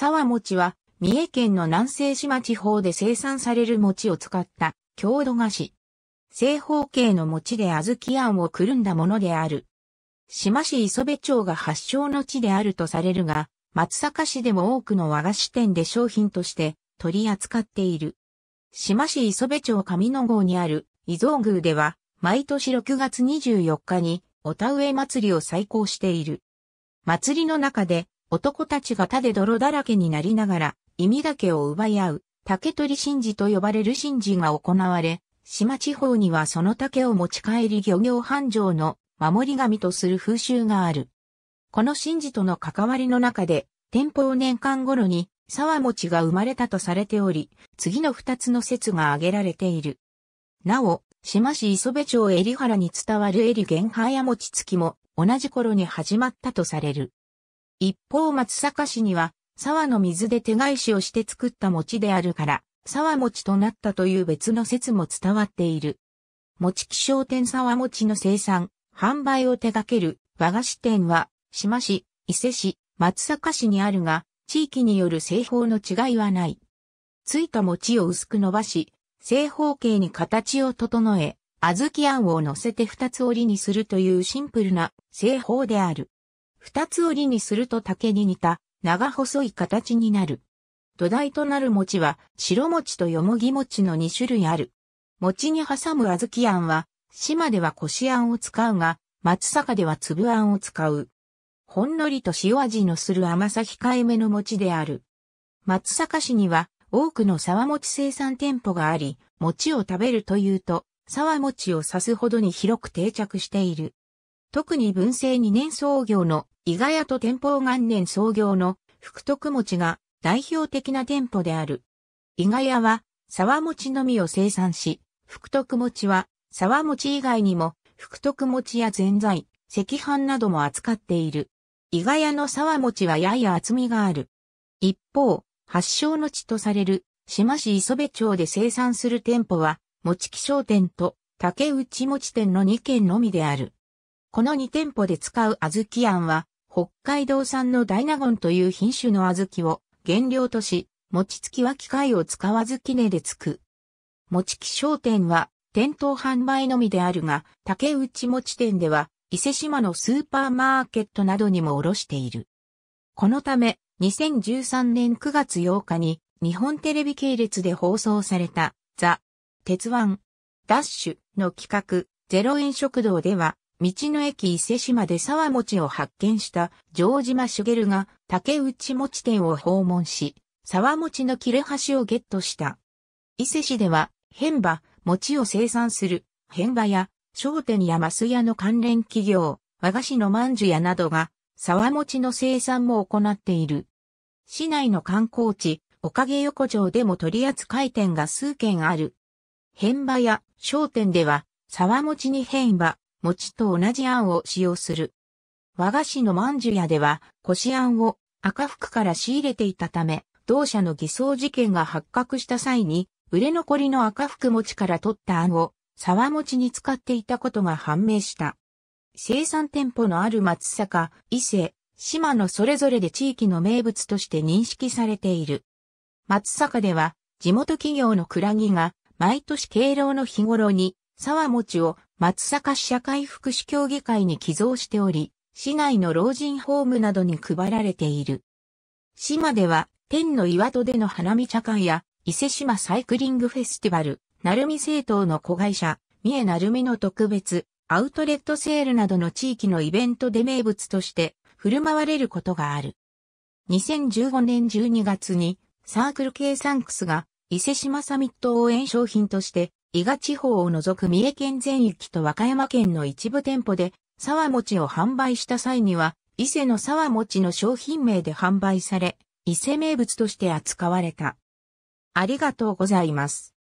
沢餅は、三重県の南西島地方で生産される餅を使った郷土菓子。正方形の餅で小豆あんをくるんだものである。島市磯部町が発祥の地であるとされるが、松阪市でも多くの和菓子店で商品として取り扱っている。島市磯部町上野郷にある伊蔵宮では、毎年6月24日にお田植え祭りを再興している。祭りの中で男たちが他で泥だらけになりながら、意味だけを奪い合う、竹取神事と呼ばれる神事が行われ、島地方にはその竹を持ち帰り漁業繁盛の守り神とする風習がある。この神事との関わりの中で、天保年間頃に沢餅が生まれたとされており、次の二つの説が挙げられている。なお、島市磯部町襟原に伝わる襟原源早餅つきも同じ頃に始まったとされる。一方松阪市には、沢の水で手返しをして作った餅であるから、沢餅となったという別の説も伝わっている。餅木商店沢餅の生産、販売を手掛ける和菓子店は、志摩市、伊勢市、松阪市にあるが、地域による製法の違いはない。ついた餅を薄く伸ばし、正方形に形を整え、小豆あんを乗せて二つ折りにするというシンプルな製法である。二つ折りにすると竹に似た長細い形になる。土台となる餅は白餅とよもぎ餅の2種類ある。餅に挟む小豆あんは、島では腰しあんを使うが、松阪では粒あんを使う。ほんのりと塩味のする甘さ控えめの餅である。松阪市には多くの沢餅生産店舗があり、餅を食べるというと、沢餅を刺すほどに広く定着している。特に文政2年創業の伊賀屋と天保元年創業の福徳餅が代表的な店舗である。伊賀屋は沢餅のみを生産し、福徳餅は沢餅以外にも福徳餅やぜんざい、赤飯なども扱っている。伊賀屋の沢餅はやや厚みがある。一方、発祥の地とされる島市磯部町で生産する店舗は、餅木商店と竹内餅店の2軒のみである。この2店舗で使う小豆あんは、北海道産のダイナゴンという品種の小豆を原料とし、餅つきは機械を使わず杵でつく。餅機商店は店頭販売のみであるが、竹内餅店では伊勢島のスーパーマーケットなどにも卸している。このため、2013年9月8日に日本テレビ系列で放送されたザ・鉄腕ダッシュの企画ゼロ円食堂では道の駅伊勢島で沢餅を発見した城島茂が竹内餅店を訪問し、沢餅の切れ端をゲットした。伊勢市では、変馬、餅を生産する、変馬や、商店やマス屋の関連企業、和菓子の饅頭屋などが、沢餅の生産も行っている。市内の観光地、おかげ横丁でも取り扱い店が数軒ある。変馬や商店では、沢餅に変馬、餅と同じんを使用する。和菓子の饅頭屋では、こし餡を赤福から仕入れていたため、同社の偽装事件が発覚した際に、売れ残りの赤福餅から取ったんを、沢餅に使っていたことが判明した。生産店舗のある松坂、伊勢、島のそれぞれで地域の名物として認識されている。松坂では、地元企業のクラギが、毎年敬老の日頃に、沢餅を松阪市社会福祉協議会に寄贈しており、市内の老人ホームなどに配られている。島では、天の岩戸での花見茶会や、伊勢島サイクリングフェスティバル、鳴海政党の子会社、三重鳴海の特別、アウトレットセールなどの地域のイベントで名物として振る舞われることがある。2015年12月にサークル系サンクスが伊勢島サミット応援商品として伊賀地方を除く三重県全域と和歌山県の一部店舗で、沢餅を販売した際には、伊勢の沢餅の商品名で販売され、伊勢名物として扱われた。ありがとうございます。